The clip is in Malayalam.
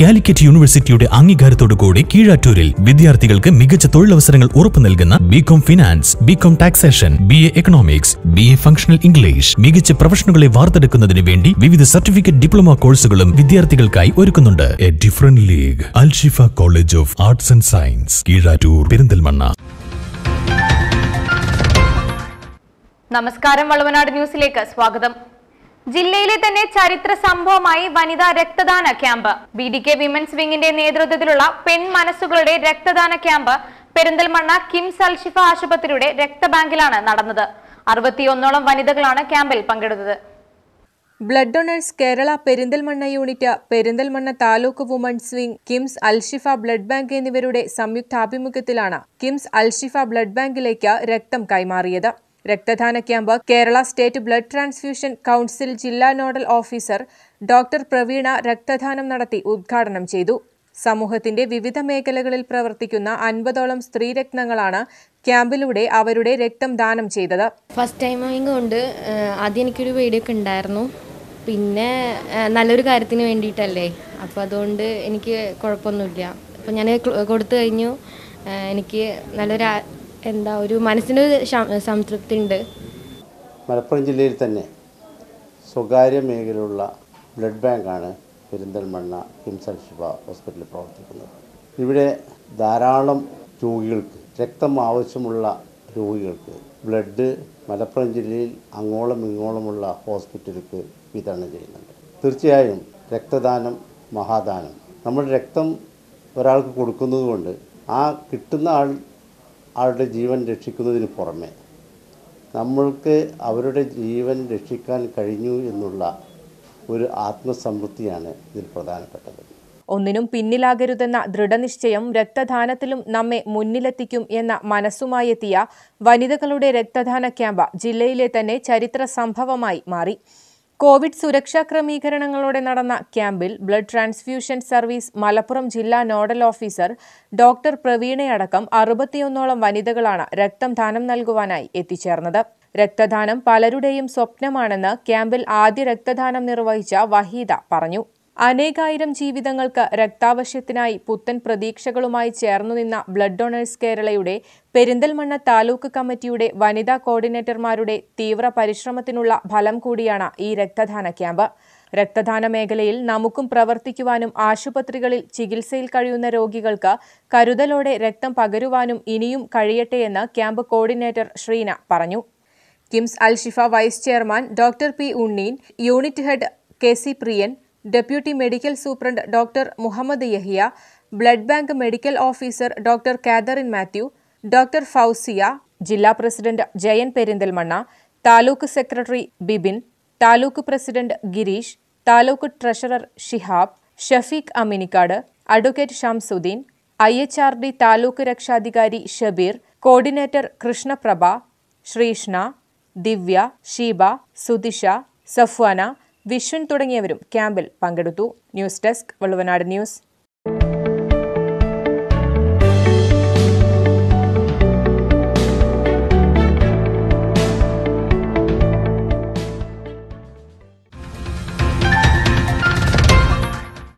കാലിക്കറ്റ് യൂണിവേഴ്സിറ്റിയുടെ അംഗീകാരത്തോടുകൂടി കീഴാറ്റൂരിൽ വിദ്യാർത്ഥികൾക്ക് മികച്ച തൊഴിലവസരങ്ങൾ ഉറപ്പു നൽകുന്ന B Com finance B Com taxation B A economics B A functional English മികച്ച പ്രൊഫഷണലുകളെ വാർത്തെടുക്കുന്നതിന് വേണ്ടി വിവിധ സർട്ടിഫിക്കറ്റ് ഡിപ്ലോമ കോഴ്സുകളും വിദ്യാർത്ഥികൾക്കായി ഒരുക്കുന്നുണ്ട് a different league Alshifa college of arts and science Keezhattur Perinthalmanna നമസ്കാരം വളവനാട് ന്യൂസിലേക്ക് സ്വാഗതം ജില്ലയിലെ തന്നെ ചരിത്ര സംഭവമായി വനിതാ രക്തദാന camp B D K women's വിങ്ങിന്റെ നേതൃത്വത്തിലുള്ള പെൺ മനസ്സുകളുടെ രക്തദാന ക്യാമ്പ് പെരിന്തൽമണ്ണ കിംസ് അൽഷിഫ ആശുപത്രിയുടെ രക്തബാങ്കിലാണ് നടന്നത് അറുപത്തിയൊന്നോളം വനിതകളാണ് ക്യാമ്പിൽ പങ്കെടുത്തത് blood donors Kerala Perinthalmanna unit Perinthalmanna taluk women's wing KIMS Alshifa blood bank എന്നിവരുടെ സംയുക്താഭിമുഖ്യത്തിലാണ് കിംസ് അൽഷിഫ ബ്ലഡ് ബാങ്കിലേക്ക് രക്തം കൈമാറിയത് രക്തദാന camp Kerala state blood transfusion council ജില്ലാ നോഡൽ ഓഫീസർ ഡോക്ടർ പ്രവീണ രക്തദാനം നടത്തി ഉദ്ഘാടനം ചെയ്തു സമൂഹത്തിന്റെ വിവിധ മേഖലകളിൽ പ്രവർത്തിക്കുന്ന അൻപതോളം സ്ത്രീരത്നങ്ങളാണ് ക്യാമ്പിലൂടെ അവരുടെ രക്തം ദാനം ചെയ്തത് ഫസ്റ്റ് ടൈം കൊണ്ട് ആദ്യം എനിക്കൊരു പേടിയൊക്കെ ഉണ്ടായിരുന്നു പിന്നെ നല്ലൊരു കാര്യത്തിന് വേണ്ടിയിട്ടല്ലേ അപ്പോൾ അതുകൊണ്ട് എനിക്ക് കുഴപ്പമൊന്നുമില്ല അപ്പോൾ ഞാൻ കൊടുത്തു കഴിഞ്ഞു എനിക്ക് നല്ലൊരു എന്താ ഒരു മനസ്സിന് സംതൃപ്തി ഉണ്ട് മലപ്പുറം ജില്ലയിൽ തന്നെ സ്വകാര്യ മേഖലയുള്ള ബ്ലഡ് ബാങ്കാണ് പെരിന്തൽമണ്ണ കിംസ് ശുഭ ഹോസ്പിറ്റലിൽ പ്രവർത്തിക്കുന്നത് ഇവിടെ ധാരാളം രോഗികൾക്ക് രക്തം ആവശ്യമുള്ള രോഗികൾക്ക് ബ്ലഡ് മലപ്പുറം ജില്ലയിൽ അങ്ങോളം ഇങ്ങോളമുള്ള ഹോസ്പിറ്റലുകൾക്ക് വിതരണം ചെയ്യുന്നുണ്ട് തീർച്ചയായും രക്തദാനം മഹാദാനം നമ്മൾ രക്തം ഒരാൾക്ക് കൊടുക്കുന്നത് കൊണ്ട് ആ കിട്ടുന്ന ആൾ ആളുടെ ജീവൻ രക്ഷിക്കുന്നതിന് പുറമെ നമ്മൾക്ക് അവരുടെ ജീവൻ രക്ഷിക്കാൻ കഴിഞ്ഞു എന്നുള്ള ഒരു ആത്മസംതൃപ്തിയാണ് ഇതിൽ പ്രധാനപ്പെട്ടത് ഒന്നിനും പിന്നിലാകരുതെന്ന ദൃഢനിശ്ചയം രക്തദാനത്തിലും നമ്മെ മുന്നിലെത്തിക്കും എന്ന മനസ്സുമായെത്തിയ വനിതകളുടെ രക്തദാന ക്യാമ്പ് ജില്ലയിലെ തന്നെ ചരിത്ര സംഭവമായി മാറി കോവിഡ് സുരക്ഷാ ക്രമീകരണങ്ങളോടെ നടന്ന ക്യാമ്പിൽ ബ്ലഡ് ട്രാൻസ്ഫ്യൂഷൻ സർവീസ് മലപ്പുറം ജില്ലാ നോഡൽ ഓഫീസർ ഡോക്ടർ പ്രവീണയടക്കം അറുപത്തിയൊന്നോളം വനിതകളാണ് രക്തം ദാനം നൽകുവാനായി എത്തിച്ചേർന്നത് രക്തദാനം പലരുടെയും സ്വപ്നമാണെന്ന് ക്യാമ്പിൽ ആദ്യ രക്തദാനം നിർവഹിച്ച വഹീദ പറഞ്ഞു അനേകായിരം ജീവിതങ്ങൾക്ക് രക്താവശ്യത്തിനായി പുത്തൻ പ്രതീക്ഷകളുമായി ചേർന്നു നിന്ന ബ്ലഡ് ഡൊണേഴ്സ് കേരളയുടെ പെരിന്തൽമണ്ണ താലൂക്ക് കമ്മിറ്റിയുടെ വനിതാ കോർഡിനേറ്റർമാരുടെ തീവ്ര പരിശ്രമത്തിനുള്ള ഫലം കൂടിയാണ് ഈ രക്തദാന ക്യാമ്പ് രക്തദാന മേഖലയിൽ നമുക്കും പ്രവർത്തിക്കുവാനും ആശുപത്രികളിൽ ചികിത്സയിൽ കഴിയുന്ന രോഗികൾക്ക് കരുതലോടെ രക്തം പകരുവാനും ഇനിയും കഴിയട്ടെയെന്ന് ക്യാമ്പ് കോർഡിനേറ്റർ ശ്രീന പറഞ്ഞു KIMS Alshifa vice chairman doctor P Unneen unit head K C Priyan deputy medical superintendent doctor Muhammad Yahiya blood bank medical officer doctor Catherine Mathew doctor Fousiya ജില്ലാ president Jayan Perinthalmanna taluk secretary Bibin taluk president Gireesh taluk treasurer Shihab Shafeeq Aminikkad advocate Shamsuddin I H R D taluk രക്ഷാധികാരി ഷബീർ കോർഡിനേറ്റർ കൃഷ്ണപ്രഭ ശ്രീഷ്ണ ദിവ്യ ഷീബ സുതിഷ സഫ്വാന വിശ്വൻ തുടങ്ങിയവരും ക്യാമ്പിൽ പങ്കെടുത്തു ന്യൂസ് ഡെസ്ക് വള്ളുവനാട് ന്യൂസ്